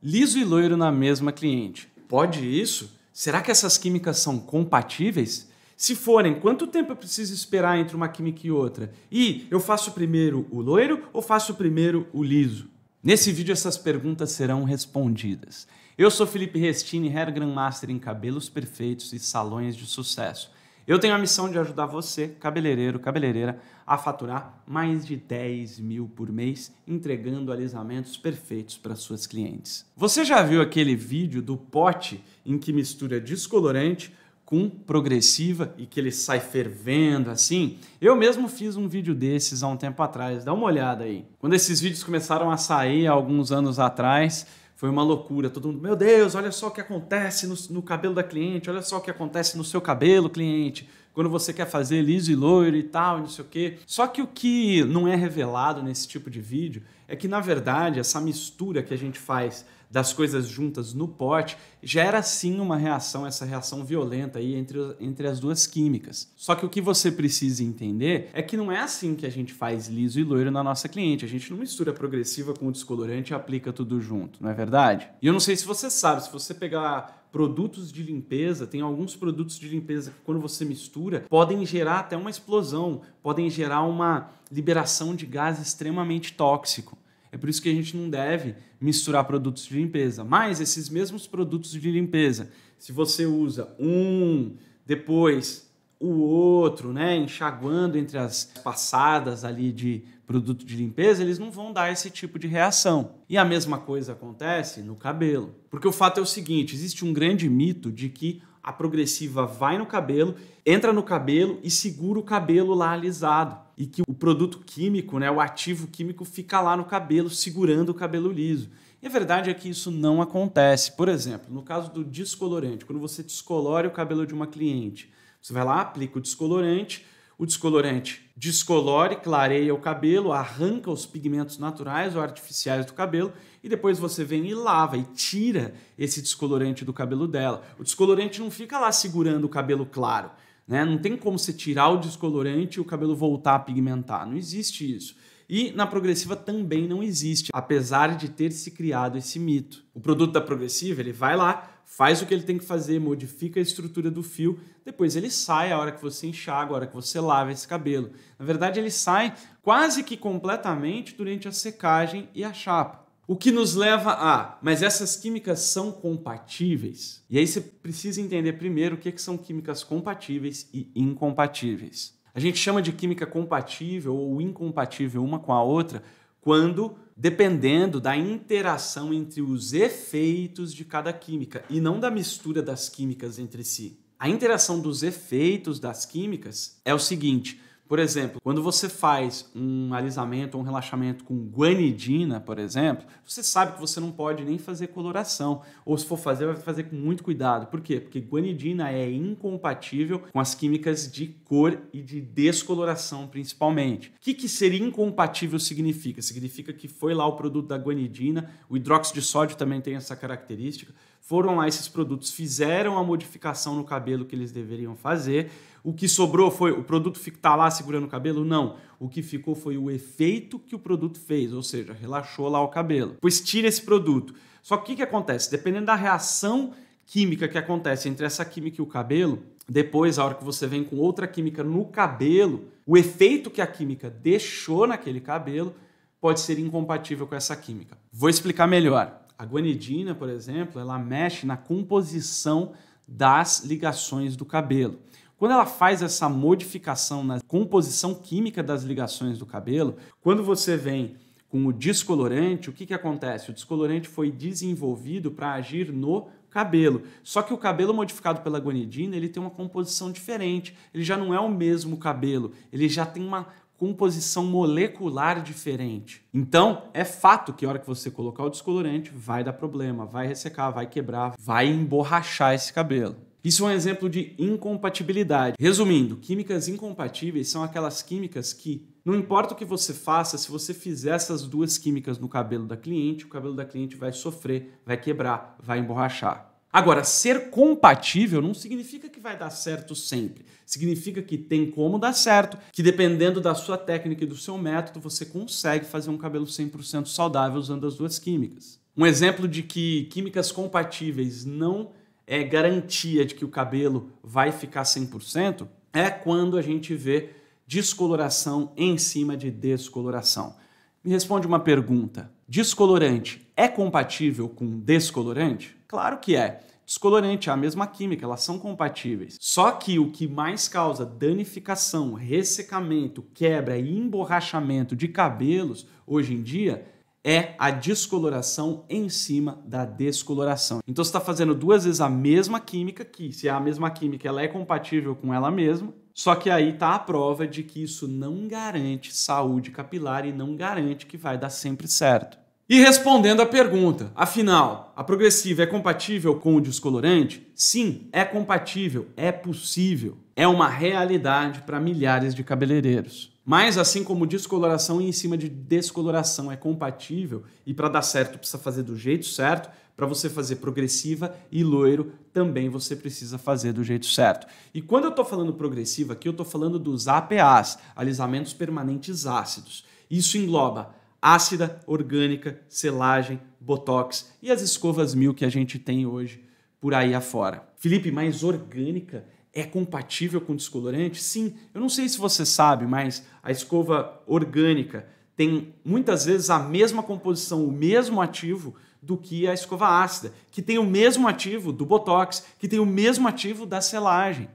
Liso e loiro na mesma cliente. Pode isso? Será que essas químicas são compatíveis? Se forem, quanto tempo eu preciso esperar entre uma química e outra? E eu faço primeiro o loiro ou faço primeiro o liso? Nesse vídeo essas perguntas serão respondidas. Eu sou Felipe Restini, Hair Grand Master em cabelos perfeitos e salões de sucesso. Eu tenho a missão de ajudar você, cabeleireiro, cabeleireira, a faturar mais de 10 mil por mês, entregando alisamentos perfeitos para suas clientes. Você já viu aquele vídeo do pote em que mistura descolorante com progressiva e que ele sai fervendo assim? Eu mesmo fiz um vídeo desses há um tempo atrás, dá uma olhada aí. Quando esses vídeos começaram a sair há alguns anos atrás, foi uma loucura. Todo mundo, meu Deus, olha só o que acontece no, no cabelo da cliente, olha só o que acontece no seu cabelo, cliente quando você quer fazer liso e loiro e tal, não sei o quê. Só que o que não é revelado nesse tipo de vídeo é que, na verdade, essa mistura que a gente faz das coisas juntas no pote, gera sim uma reação, essa reação violenta aí entre, entre as duas químicas. Só que o que você precisa entender é que não é assim que a gente faz liso e loiro na nossa cliente. A gente não mistura progressiva com o descolorante e aplica tudo junto, não é verdade? E eu não sei se você sabe, se você pegar produtos de limpeza, tem alguns produtos de limpeza que quando você mistura podem gerar até uma explosão, podem gerar uma liberação de gás extremamente tóxico. É por isso que a gente não deve misturar produtos de limpeza. Mas esses mesmos produtos de limpeza, se você usa um, depois o outro, né, enxaguando entre as passadas ali de produto de limpeza, eles não vão dar esse tipo de reação. E a mesma coisa acontece no cabelo. Porque o fato é o seguinte, existe um grande mito de que a progressiva vai no cabelo, entra no cabelo e segura o cabelo lá alisado. E que o produto químico, né, o ativo químico fica lá no cabelo segurando o cabelo liso. E a verdade é que isso não acontece. Por exemplo, no caso do descolorante, quando você descolore o cabelo de uma cliente, você vai lá, aplica o descolorante, o descolorante descolore, clareia o cabelo, arranca os pigmentos naturais ou artificiais do cabelo e depois você vem e lava e tira esse descolorante do cabelo dela. O descolorante não fica lá segurando o cabelo claro, né? Não tem como você tirar o descolorante e o cabelo voltar a pigmentar, não existe isso. E na progressiva também não existe, apesar de ter se criado esse mito. O produto da progressiva, ele vai lá, faz o que ele tem que fazer, modifica a estrutura do fio, depois ele sai a hora que você enxaga, a hora que você lava esse cabelo. Na verdade, ele sai quase que completamente durante a secagem e a chapa. O que nos leva a, mas essas químicas são compatíveis? E aí você precisa entender primeiro o que, é que são químicas compatíveis e incompatíveis. A gente chama de química compatível ou incompatível uma com a outra quando dependendo da interação entre os efeitos de cada química e não da mistura das químicas entre si. A interação dos efeitos das químicas é o seguinte: por exemplo, quando você faz um alisamento ou um relaxamento com guanidina, por exemplo, você sabe que você não pode nem fazer coloração. Ou se for fazer, vai fazer com muito cuidado. Por quê? Porque guanidina é incompatível com as químicas de cor e de descoloração, principalmente. O que, que seria incompatível significa? Significa que foi lá o produto da guanidina, o hidróxido de sódio também tem essa característica foram lá esses produtos, fizeram a modificação no cabelo que eles deveriam fazer. O que sobrou foi o produto está lá segurando o cabelo? Não. O que ficou foi o efeito que o produto fez, ou seja, relaxou lá o cabelo. Pois tira esse produto. Só que o que acontece? Dependendo da reação química que acontece entre essa química e o cabelo, depois, a hora que você vem com outra química no cabelo, o efeito que a química deixou naquele cabelo pode ser incompatível com essa química. Vou explicar melhor. A guanidina, por exemplo, ela mexe na composição das ligações do cabelo. Quando ela faz essa modificação na composição química das ligações do cabelo, quando você vem com o descolorante, o que, que acontece? O descolorante foi desenvolvido para agir no cabelo. Só que o cabelo modificado pela guanidina, ele tem uma composição diferente. Ele já não é o mesmo cabelo, ele já tem uma composição molecular diferente. Então, é fato que a hora que você colocar o descolorante, vai dar problema, vai ressecar, vai quebrar, vai emborrachar esse cabelo. Isso é um exemplo de incompatibilidade. Resumindo, químicas incompatíveis são aquelas químicas que, não importa o que você faça, se você fizer essas duas químicas no cabelo da cliente, o cabelo da cliente vai sofrer, vai quebrar, vai emborrachar. Agora, ser compatível não significa que vai dar certo sempre. Significa que tem como dar certo, que dependendo da sua técnica e do seu método, você consegue fazer um cabelo 100% saudável usando as duas químicas. Um exemplo de que químicas compatíveis não é garantia de que o cabelo vai ficar 100% é quando a gente vê descoloração em cima de descoloração. Me responde uma pergunta: descolorante é compatível com descolorante? Claro que é. Descolorante é a mesma química, elas são compatíveis. Só que o que mais causa danificação, ressecamento, quebra e emborrachamento de cabelos hoje em dia é a descoloração em cima da descoloração. Então você está fazendo duas vezes a mesma química, que se é a mesma química, ela é compatível com ela mesma. Só que aí está a prova de que isso não garante saúde capilar e não garante que vai dar sempre certo. E respondendo à pergunta, afinal, a progressiva é compatível com o descolorante? Sim, é compatível, é possível. É uma realidade para milhares de cabeleireiros. Mas assim como descoloração em cima de descoloração é compatível e para dar certo precisa fazer do jeito certo, para você fazer progressiva e loiro também você precisa fazer do jeito certo. E quando eu estou falando progressiva aqui, eu estou falando dos APAs, alisamentos permanentes ácidos. Isso engloba ácida, orgânica, selagem, botox e as escovas mil que a gente tem hoje por aí afora. Felipe, mas orgânica é compatível com descolorante? Sim, eu não sei se você sabe, mas a escova orgânica tem muitas vezes a mesma composição, o mesmo ativo do que a escova ácida, que tem o mesmo ativo do botox, que tem o mesmo ativo da selagem.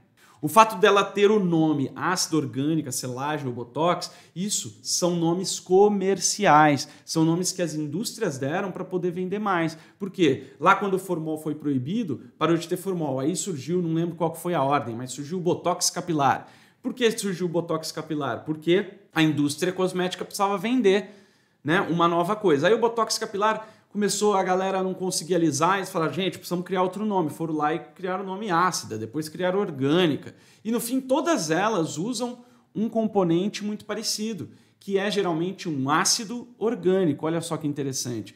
O fato dela ter o nome ácido orgânica, selagem ou botox, isso são nomes comerciais, são nomes que as indústrias deram para poder vender mais. Por quê? Lá quando o formol foi proibido, parou de ter formol. Aí surgiu, não lembro qual foi a ordem, mas surgiu o botox capilar. Por que surgiu o botox capilar? Porque a indústria cosmética precisava vender, né, uma nova coisa. Aí o botox capilar começou a galera não conseguir alisar, eles falaram, gente, precisamos criar outro nome. Foram lá e criaram o nome ácida, depois criaram orgânica. E no fim, todas elas usam um componente muito parecido, que é geralmente um ácido orgânico. Olha só que interessante.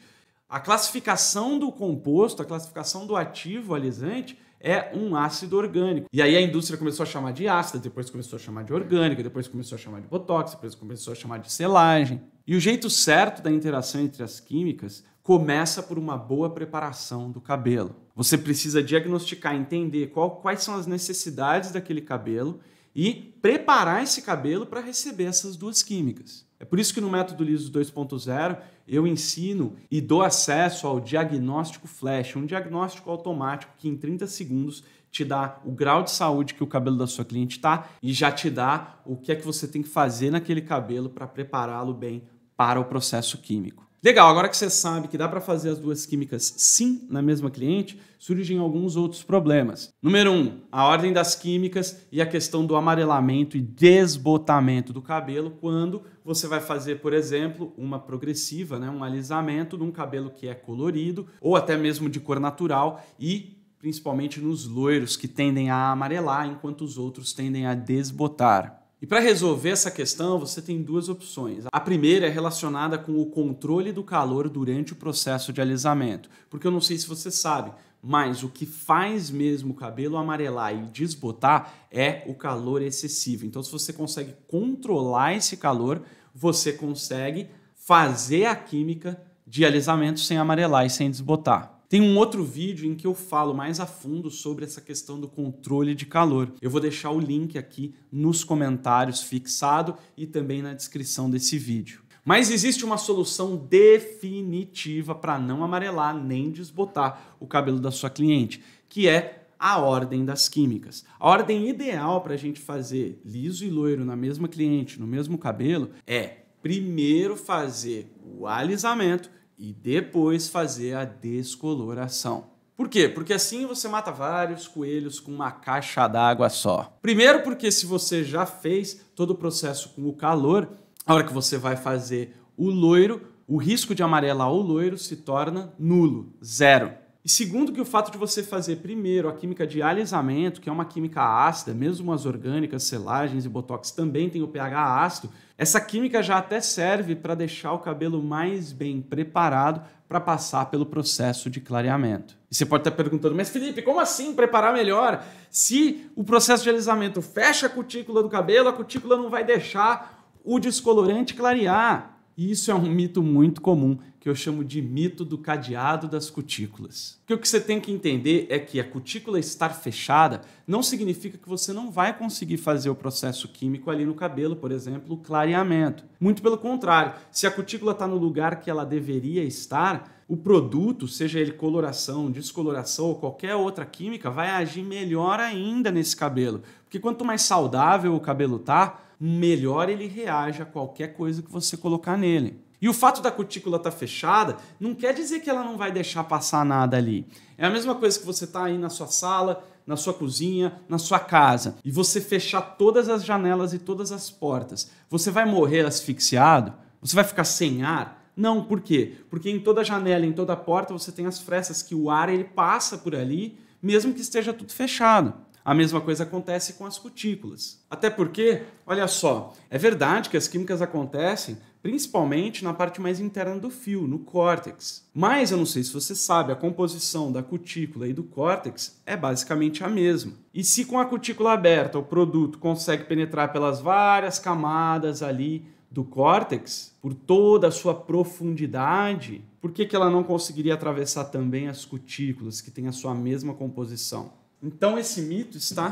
A classificação do composto, a classificação do ativo alisante é um ácido orgânico. E aí a indústria começou a chamar de ácido, depois começou a chamar de orgânico, depois começou a chamar de botox, depois começou a chamar de selagem. E o jeito certo da interação entre as químicas começa por uma boa preparação do cabelo. Você precisa diagnosticar, entender qual, quais são as necessidades daquele cabelo e preparar esse cabelo para receber essas duas químicas. É por isso que no método liso 2.0 eu ensino e dou acesso ao diagnóstico flash, um diagnóstico automático que em 30 segundos te dá o grau de saúde que o cabelo da sua cliente está e já te dá o que é que você tem que fazer naquele cabelo para prepará-lo bem para o processo químico. Legal, agora que você sabe que dá para fazer as duas químicas sim na mesma cliente, surgem alguns outros problemas. Número um, a ordem das químicas e a questão do amarelamento e desbotamento do cabelo quando você vai fazer, por exemplo, uma progressiva, né, um alisamento de um cabelo que é colorido ou até mesmo de cor natural e principalmente nos loiros que tendem a amarelar enquanto os outros tendem a desbotar. E para resolver essa questão, você tem duas opções. A primeira é relacionada com o controle do calor durante o processo de alisamento. Porque eu não sei se você sabe, mas o que faz mesmo o cabelo amarelar e desbotar é o calor excessivo. Então, se você consegue controlar esse calor, você consegue fazer a química de alisamento sem amarelar e sem desbotar. Tem um outro vídeo em que eu falo mais a fundo sobre essa questão do controle de calor. Eu vou deixar o link aqui nos comentários fixado e também na descrição desse vídeo. Mas existe uma solução definitiva para não amarelar nem desbotar o cabelo da sua cliente, que é a ordem das químicas. A ordem ideal para a gente fazer liso e loiro na mesma cliente, no mesmo cabelo, é primeiro fazer o alisamento e depois fazer a descoloração. Por quê? Porque assim você mata vários coelhos com uma caixa d'água só. Primeiro, porque se você já fez todo o processo com o calor, a hora que você vai fazer o loiro, o risco de amarelar o loiro se torna nulo, zero. E segundo, que o fato de você fazer primeiro a química de alisamento, que é uma química ácida, mesmo as orgânicas, selagens e botox também tem o pH ácido, essa química já até serve para deixar o cabelo mais bem preparado para passar pelo processo de clareamento. E você pode estar perguntando, mas Felipe, como assim preparar melhor? Se o processo de alisamento fecha a cutícula do cabelo, a cutícula não vai deixar o descolorante clarear. E isso é um mito muito comum, que eu chamo de mito do cadeado das cutículas. Porque o que você tem que entender é que a cutícula estar fechada não significa que você não vai conseguir fazer o processo químico ali no cabelo, por exemplo, o clareamento. Muito pelo contrário, se a cutícula está no lugar que ela deveria estar, o produto, seja ele coloração, descoloração ou qualquer outra química, vai agir melhor ainda nesse cabelo. Porque quanto mais saudável o cabelo está melhor ele reage a qualquer coisa que você colocar nele. E o fato da cutícula estar tá fechada não quer dizer que ela não vai deixar passar nada ali. É a mesma coisa que você está aí na sua sala, na sua cozinha, na sua casa, e você fechar todas as janelas e todas as portas. Você vai morrer asfixiado? Você vai ficar sem ar? Não, por quê? Porque em toda janela, em toda porta, você tem as frestas que o ar ele passa por ali, mesmo que esteja tudo fechado. A mesma coisa acontece com as cutículas. Até porque, olha só, é verdade que as químicas acontecem principalmente na parte mais interna do fio, no córtex. Mas eu não sei se você sabe, a composição da cutícula e do córtex é basicamente a mesma. E se com a cutícula aberta o produto consegue penetrar pelas várias camadas ali do córtex, por toda a sua profundidade, por que, que ela não conseguiria atravessar também as cutículas que têm a sua mesma composição? Então esse mito está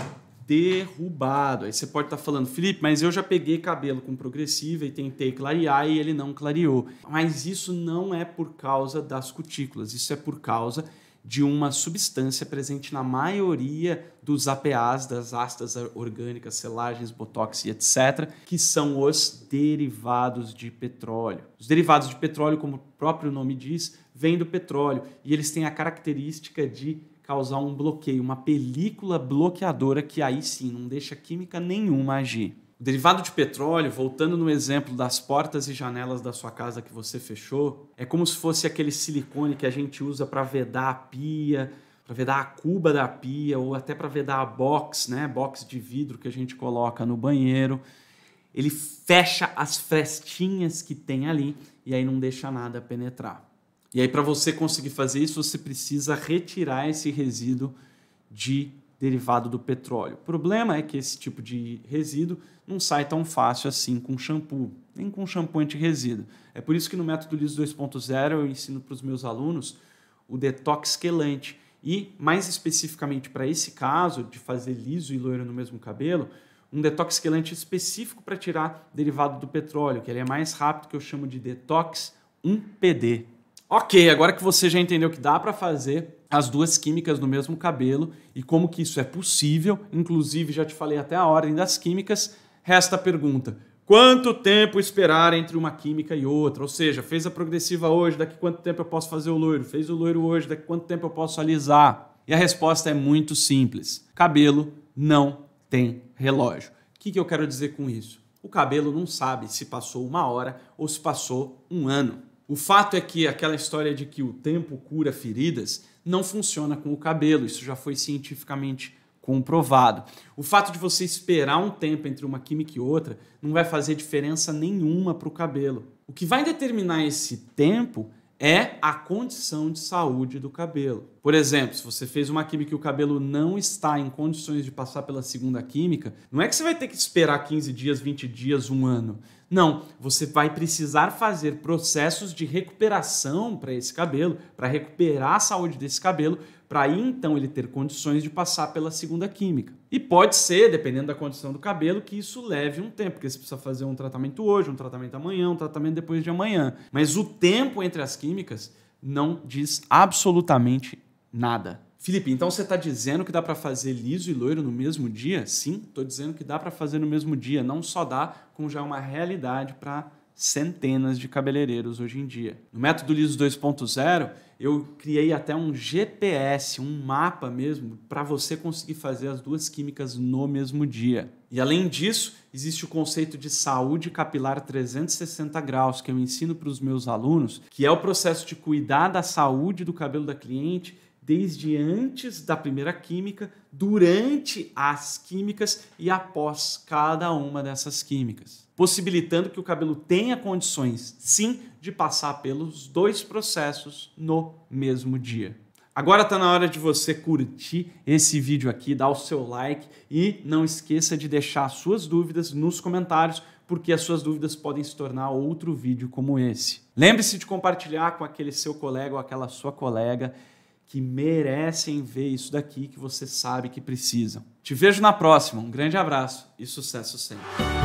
derrubado. Aí você pode estar tá falando, Felipe, mas eu já peguei cabelo com progressiva e tentei clarear e ele não clareou. Mas isso não é por causa das cutículas, isso é por causa de uma substância presente na maioria dos APAs, das astas orgânicas, selagens, botox e etc., que são os derivados de petróleo. Os derivados de petróleo, como o próprio nome diz, vêm do petróleo e eles têm a característica de causar um bloqueio, uma película bloqueadora que aí sim não deixa química nenhuma agir. O derivado de petróleo, voltando no exemplo das portas e janelas da sua casa que você fechou, é como se fosse aquele silicone que a gente usa para vedar a pia, para vedar a cuba da pia ou até para vedar a box, né, box de vidro que a gente coloca no banheiro. Ele fecha as frestinhas que tem ali e aí não deixa nada penetrar. E aí, para você conseguir fazer isso, você precisa retirar esse resíduo de derivado do petróleo. O problema é que esse tipo de resíduo não sai tão fácil assim com shampoo, nem com shampoo anti-resíduo. É por isso que no método LIS 2.0 eu ensino para os meus alunos o detox quelante. E mais especificamente para esse caso de fazer liso e loiro no mesmo cabelo, um detox quelante específico para tirar derivado do petróleo, que ele é mais rápido, que eu chamo de detox 1PD. Ok, agora que você já entendeu que dá para fazer as duas químicas no mesmo cabelo e como que isso é possível, inclusive já te falei até a ordem das químicas, resta a pergunta: quanto tempo esperar entre uma química e outra? Ou seja, fez a progressiva hoje, daqui quanto tempo eu posso fazer o loiro? Fez o loiro hoje, daqui quanto tempo eu posso alisar? E a resposta é muito simples: cabelo não tem relógio. O que, que eu quero dizer com isso? O cabelo não sabe se passou uma hora ou se passou um ano. O fato é que aquela história de que o tempo cura feridas não funciona com o cabelo, isso já foi cientificamente comprovado. O fato de você esperar um tempo entre uma química e outra não vai fazer diferença nenhuma para o cabelo. O que vai determinar esse tempo é a condição de saúde do cabelo. Por exemplo, se você fez uma química e o cabelo não está em condições de passar pela segunda química, não é que você vai ter que esperar 15 dias, 20 dias, um ano. Não, você vai precisar fazer processos de recuperação para esse cabelo, para recuperar a saúde desse cabelo, para aí então ele ter condições de passar pela segunda química. E pode ser, dependendo da condição do cabelo, que isso leve um tempo, porque você precisa fazer um tratamento hoje, um tratamento amanhã, um tratamento depois de amanhã. Mas o tempo entre as químicas não diz absolutamente nada. Felipe, então você está dizendo que dá para fazer liso e loiro no mesmo dia? Sim, estou dizendo que dá para fazer no mesmo dia. Não só dá, como já é uma realidade para centenas de cabeleireiros hoje em dia. No método liso 2.0 eu criei até um GPS, um mapa mesmo, para você conseguir fazer as duas químicas no mesmo dia. E além disso, existe o conceito de saúde capilar 360 graus, que eu ensino para os meus alunos, que é o processo de cuidar da saúde do cabelo da cliente desde antes da primeira química, durante as químicas e após cada uma dessas químicas, possibilitando que o cabelo tenha condições, sim, de passar pelos dois processos no mesmo dia. Agora está na hora de você curtir esse vídeo aqui, dar o seu like e não esqueça de deixar suas dúvidas nos comentários, porque as suas dúvidas podem se tornar outro vídeo como esse. Lembre-se de compartilhar com aquele seu colega ou aquela sua colega que merecem ver isso daqui que você sabe que precisam. Te vejo na próxima. Um grande abraço e sucesso sempre.